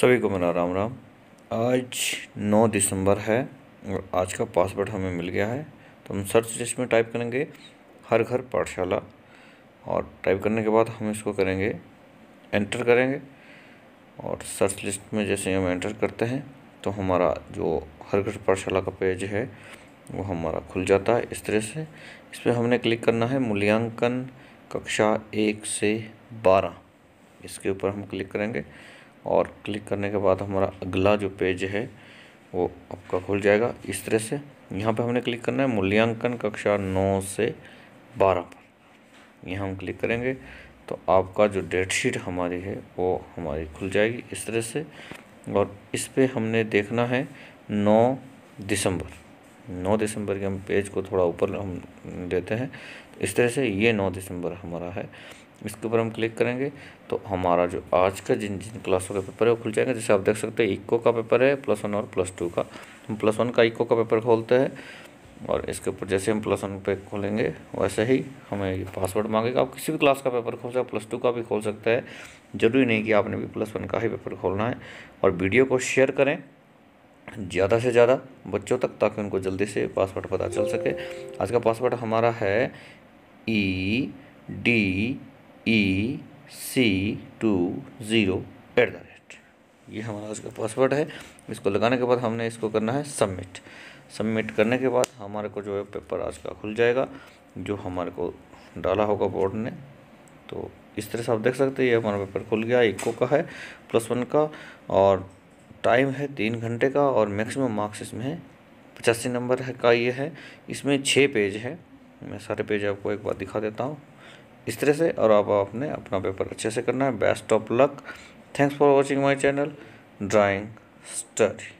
सभी को मेरा राम राम आज 9 दिसंबर है और आज का पासवर्ड हमें मिल गया है तो हम सर्च लिस्ट में टाइप करेंगे हर घर पाठशाला और टाइप करने के बाद हम इसको करेंगे एंटर करेंगे और सर्च लिस्ट में जैसे हम एंटर करते हैं तो हमारा जो हर घर पाठशाला का पेज है वो हमारा खुल जाता है इस तरह से इस पर हमने क्लिक करना है मूल्यांकन कक्षा एक से बारह इसके ऊपर हम क्लिक करेंगे और क्लिक करने के बाद हमारा अगला जो पेज है वो आपका खुल जाएगा इस तरह से यहाँ पे हमने क्लिक करना है मूल्यांकन कक्षा नौ से बारह पर यहाँ हम क्लिक करेंगे तो आपका जो डेट शीट हमारी है वो हमारी खुल जाएगी इस तरह से और इस पर हमने देखना है नौ दिसंबर नौ दिसंबर के हम पेज को थोड़ा ऊपर हम देते हैं इस तरह से ये नौ दिसंबर हमारा है इसके ऊपर हम क्लिक करेंगे तो हमारा जो आज का जिन जिन क्लासों का पेपर है वो खुल जाएगा जैसे आप देख सकते हैं इको का पेपर है प्लस वन और प्लस टू का हम प्लस वन का इको का पेपर खोलते हैं और इसके ऊपर जैसे हम प्लस वन पे खोलेंगे वैसे ही हमें ये पासवर्ड मांगेगा आप किसी भी क्लास का पेपर खोल सकते हैं प्लस टू का भी खोल सकते हैं ज़रूरी नहीं कि आपने भी प्लस वन का ही पेपर खोलना है और वीडियो को शेयर करें ज़्यादा से ज़्यादा बच्चों तक ताकि उनको जल्दी से पासवर्ड पता चल सके आज का पासवर्ड हमारा है E e D E C two zero at the rate ये हमारा उसका पासवर्ड है इसको लगाने के बाद हमने इसको करना है सबमिट सबमिट करने के बाद हमारे को जो है पेपर आज का खुल जाएगा जो हमारे को डाला होगा बोर्ड ने तो इस तरह से आप देख सकते हैं ये हमारा पेपर खुल गया इको का है प्लस वन का और टाइम है तीन घंटे का और मैक्सिमम मार्क्स इसमें है पचासी नंबर है का ये है इसमें छः पेज है मैं सारे पेज आपको एक बार दिखा देता हूँ इस तरह से और अब आपने अपना पेपर अच्छे से करना है best of luck thanks for watching my channel drawing study